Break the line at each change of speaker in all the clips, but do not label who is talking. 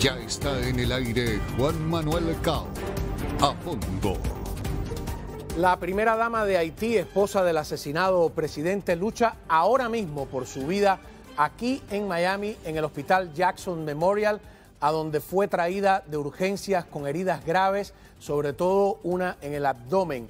Ya está en el aire Juan Manuel Cao, a fondo. La primera dama de Haití, esposa del asesinado presidente, lucha ahora mismo por su vida aquí en Miami, en el hospital Jackson Memorial, a donde fue traída de urgencias con heridas graves, sobre todo una en el abdomen.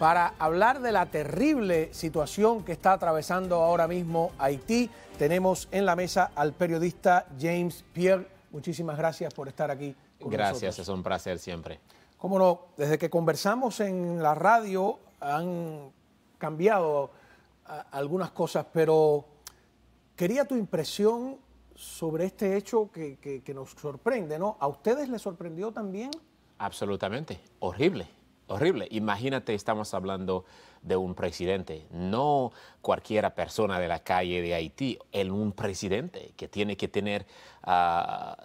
Para hablar de la terrible situación que está atravesando ahora mismo Haití, tenemos en la mesa al periodista James Pierre Muchísimas gracias por estar aquí. gracias, es
un placer siempre.
Cómo no, desde que conversamos en la radio han cambiado algunas cosas, pero quería tu impresión sobre este hecho que nos sorprende, ¿no? ¿A ustedes les sorprendió también?
Absolutamente, horrible horrible. Imagínate, estamos hablando de un presidente, no cualquiera persona de la calle de Haití, el un presidente que tiene que tener ah,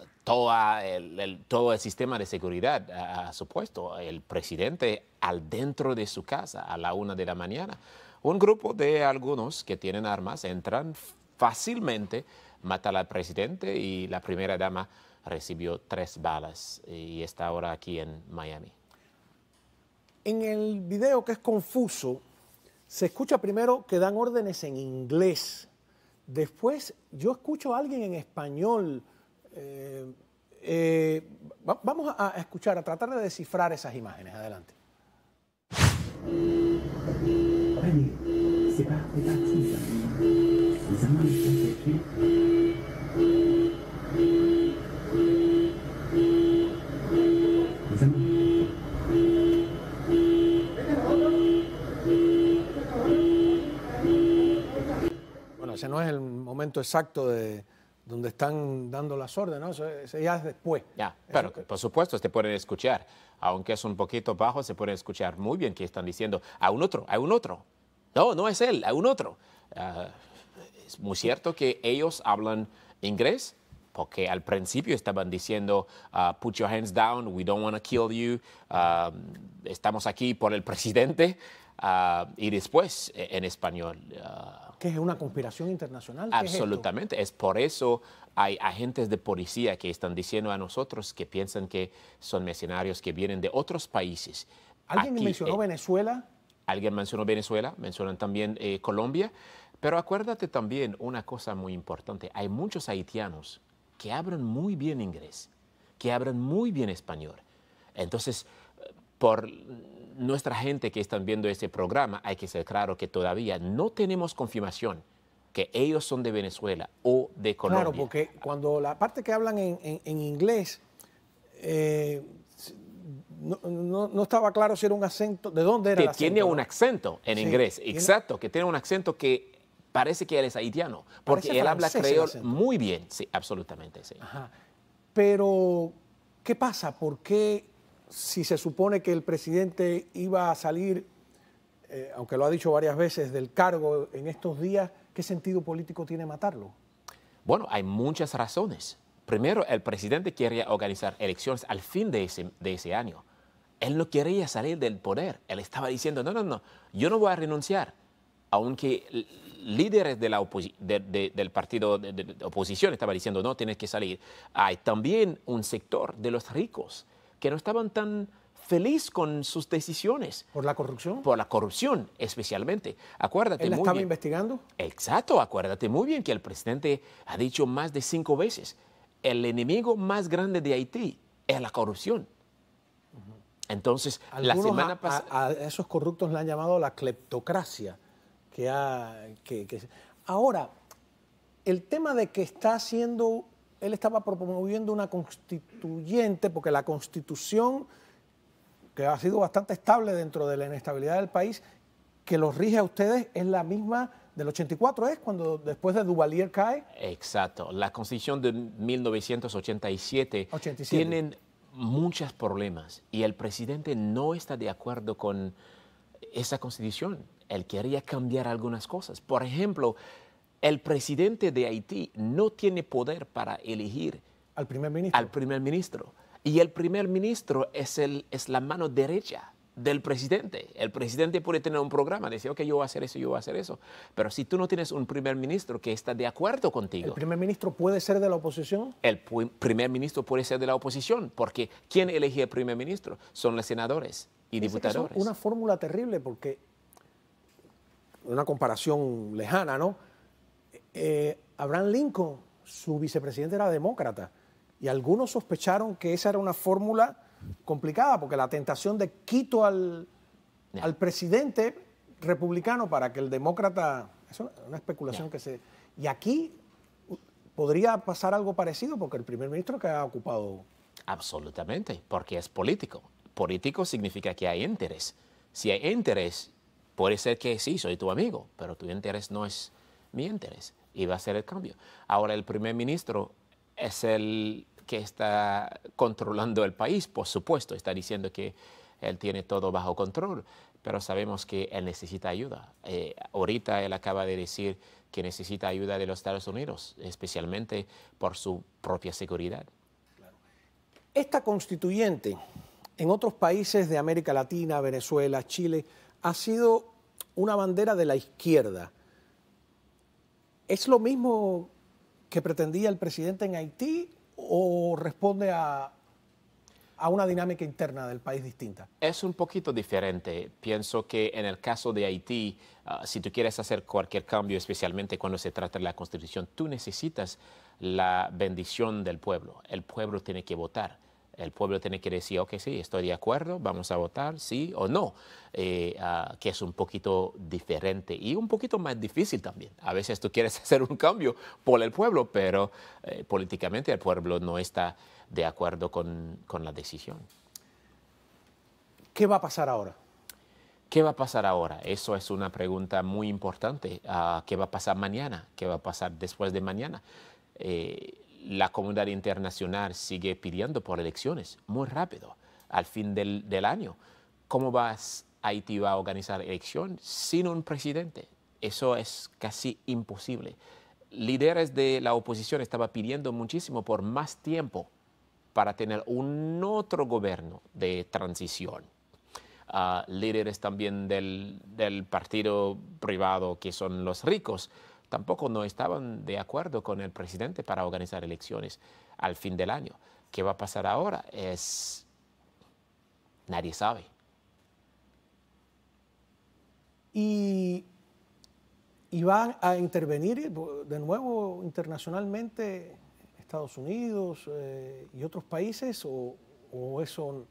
el, todo el sistema de seguridad ah, ah, a, su puesto, el presidente al dentro de su casa a la una de la mañana. Un grupo de algunos que tienen armas entran fácilmente, matan al presidente y la primera dama recibió tres balas y está ahora aquí en Miami
en el video que es confuso, se escucha primero que dan órdenes en inglés, después yo escucho a alguien en español. Eh, eh, vamos a escuchar, a tratar de descifrar esas imágenes. Adelante. exacto de donde están dando las órdenes, Eso, ya es después.
Ya, pero por supuesto se pueden escuchar, aunque es un poquito bajo, se puede escuchar muy bien que están diciendo a un otro, a un otro. No, no es él, a un otro. Ah, es muy cierto que ellos hablan inglés, porque al principio estaban diciendo, ah, put your hands down, we don't want to kill you, ah, estamos aquí por el presidente, y después e, en español
que es una conspiración internacional. Absolutamente.
Es, por eso hay agentes de policía que están diciendo a nosotros que piensan que son mercenarios que vienen de otros países. ¿Alguien mencionó eh, Venezuela? Alguien mencionó Venezuela, mencionan también eh, Colombia. Pero acuérdate también una cosa muy importante. Hay muchos haitianos que hablan muy bien inglés, que hablan muy bien español. Entonces, por nuestra gente que están viendo este programa, hay que ser claro que todavía no tenemos confirmación que ellos son de Venezuela o de Colombia. Claro,
porque cuando la parte que hablan en, inglés, eh, no, estaba claro si era un acento, de dónde era. Que tiene un
acento en inglés, exacto, que tiene un acento que parece que él es haitiano, porque él habla creol muy bien, sí, absolutamente, sí.
Pero, ¿qué pasa? ¿Por qué? si se supone que el presidente iba a salir, eh, aunque lo ha dicho varias veces, del cargo en estos días, ¿qué sentido político tiene matarlo?
Bueno, hay muchas razones. Primero, el presidente quería organizar elecciones al fin de ese, año. Él no quería salir del poder. Él estaba diciendo, no, no, no, yo no voy a renunciar. Aunque líderes del partido de, oposición estaban diciendo, no, tienes que salir. Hay también un sector de los ricos que no estaban tan feliz con sus decisiones. ¿Por la corrupción? Por la corrupción, especialmente. Acuérdate ¿Él la estaba investigando? Exacto, acuérdate muy bien que el presidente ha dicho más de cinco veces, el enemigo
más grande de Haití es la corrupción.
Entonces, la semana
pasada... A, esos corruptos le han llamado la cleptocracia. Que, Ahora, el tema de que está haciendo él estaba promoviendo una constituyente, porque la constitución, que ha sido bastante estable dentro de la inestabilidad del país, que los rige a ustedes es la misma del 84, ¿es cuando después de Duvalier cae?
Exacto. La constitución de 1987 tiene tienen muchos problemas y el presidente no está de acuerdo con esa constitución. Él quería cambiar algunas cosas. Por ejemplo, el presidente de Haití no tiene poder para elegir al primer ministro. Al primer ministro. Y el primer ministro es, el, la mano derecha del presidente. El presidente puede tener un programa, decir, ok, yo voy a hacer eso, yo voy a hacer eso. Pero si tú no tienes un primer ministro que está de acuerdo contigo. ¿El
primer ministro puede ser de la oposición?
El primer ministro puede ser de la oposición, porque ¿quién elige el primer ministro? Son los senadores y diputados. Es
una fórmula terrible, porque una comparación lejana, ¿no? Eh, Abraham Lincoln, su vicepresidente era demócrata, y algunos sospecharon que esa era una fórmula complicada, porque la tentación de quito al, presidente republicano para que el demócrata, es una, especulación que se... Y aquí podría pasar algo parecido porque el primer ministro que ha ocupado...
Absolutamente, porque es político. Político significa que hay interés. Si hay interés, puede ser que sí, soy tu amigo, pero tu interés no es mi interés y va a ser el cambio. Ahora el primer ministro es el que está controlando el país, por supuesto, está diciendo que él tiene todo bajo control, pero sabemos que él necesita ayuda. Eh, ahorita él acaba de decir que necesita ayuda de los Estados Unidos, especialmente por su propia seguridad.
Esta constituyente en otros países de América Latina, Venezuela, Chile, ha sido una bandera de la izquierda. ¿Es lo mismo que pretendía el presidente en Haití o responde a, una dinámica interna del país distinta?
Es un poquito diferente. Pienso que en el caso de Haití, ah, si tú quieres hacer cualquier cambio, especialmente cuando se trata de la constitución, tú necesitas la bendición del pueblo. El pueblo tiene que votar. El pueblo tiene que decir, ok, sí, estoy de acuerdo, vamos a votar, sí o no, eh, ah, que es un poquito diferente y un poquito más difícil también. A veces tú quieres hacer un cambio por el pueblo, pero eh, políticamente el pueblo no está de acuerdo con, la decisión.
¿Qué va a pasar ahora?
¿Qué va a pasar ahora? Eso es una pregunta muy importante. Ah, ¿Qué va a pasar mañana? ¿Qué va a pasar después de mañana? Eh, la comunidad internacional sigue pidiendo por elecciones muy rápido, al fin del, año. ¿Cómo va Haití a organizar elección sin un presidente? Eso es casi imposible. Líderes de la oposición estaban pidiendo muchísimo por más tiempo para tener un otro gobierno de transición. Ah, líderes también del partido privado que son los ricos tampoco no estaban de acuerdo con el presidente para organizar elecciones al fin del año. ¿Qué va a pasar ahora? Es... Nadie sabe.
Y, van a intervenir eh, de nuevo internacionalmente Estados Unidos eh, y otros países o, eso,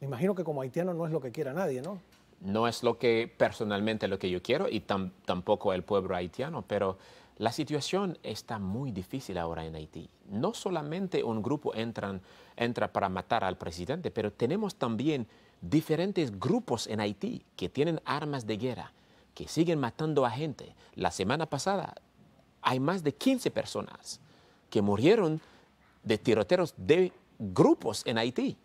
me imagino que como haitiano no es lo que quiera nadie, ¿no?
No es lo que personalmente lo que yo quiero y tampoco el pueblo haitiano, pero la situación está muy difícil ahora en Haití. No solamente un grupo entra para matar al presidente, pero tenemos también diferentes grupos en Haití que tienen armas de guerra, que siguen matando a gente. La semana pasada hay más de 15 personas que murieron de tiroteros de grupos en Haití.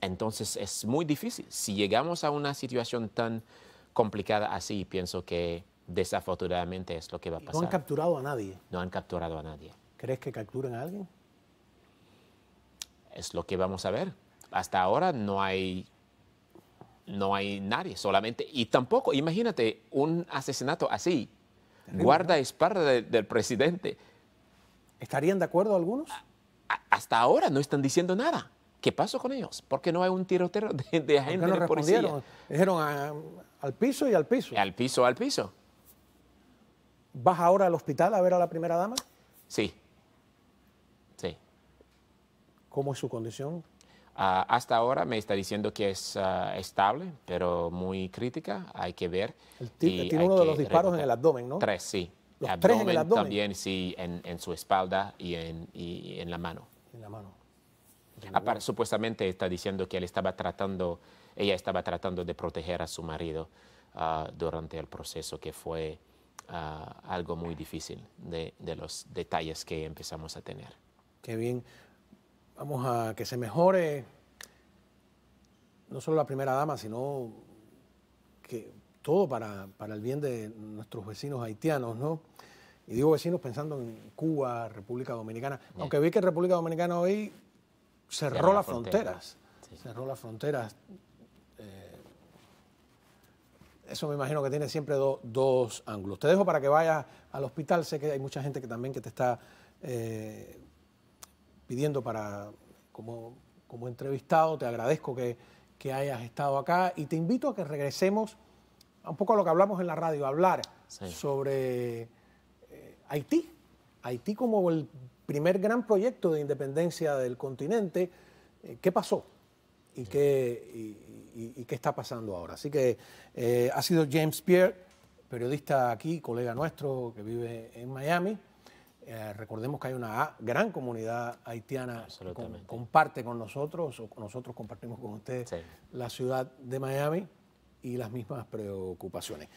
Entonces es muy difícil. Si llegamos a una situación tan complicada así, pienso que desafortunadamente es lo que va a pasar. No han
capturado a nadie.
No han capturado a nadie.
¿Crees que capturan a alguien?
Es lo que vamos a ver. Hasta ahora no hay no hay nadie, solamente y tampoco, imagínate un asesinato así, guarda ¿no? del presidente.
¿Estarían de acuerdo algunos?
hasta ahora no están diciendo nada. ¿Qué pasó con ellos? ¿Por qué no hay un tiroteo de, agentes no de policía?
Dijeron ah, al piso y al piso.
Al piso, al piso.
¿Vas ahora al hospital a ver a la primera dama?
Sí. Sí.
¿Cómo es su condición?
Ah, hasta ahora me está diciendo que es ah, estable, pero muy crítica. Hay que ver.
El tiene uno de los disparos en el abdomen, ¿no?
Tres, sí. tres el abdomen. También, sí, en, su espalda y en la mano. En la mano. Ah, supuestamente está diciendo que él estaba tratando, ella estaba tratando de proteger a su marido ah, durante el proceso, que fue ah, algo muy difícil de, los detalles que empezamos a tener.
Qué bien. Vamos a que se mejore no solo la primera dama, sino que todo para, el bien de nuestros vecinos haitianos, Y digo vecinos pensando en Cuba, República Dominicana. Aunque vi que República Dominicana hoy cerró las fronteras. Cerró las fronteras. Eh, eso me imagino que tiene siempre dos ángulos. Te dejo para que vayas al hospital. Sé que hay mucha gente que también que te está eh, pidiendo para como, entrevistado. Te agradezco que, hayas estado acá y te invito a que regresemos un poco a lo que hablamos en la radio, hablar sobre eh, Haití. Haití como el primer gran proyecto de independencia del continente. Eh, ¿Qué pasó? ¿Y qué, está pasando ahora? Así que eh, ha sido James Pierre, periodista aquí, colega nuestro que vive en Miami. Eh, recordemos que hay una gran comunidad haitiana que comparte con nosotros, o nosotros compartimos con ustedes la ciudad de Miami y las mismas preocupaciones.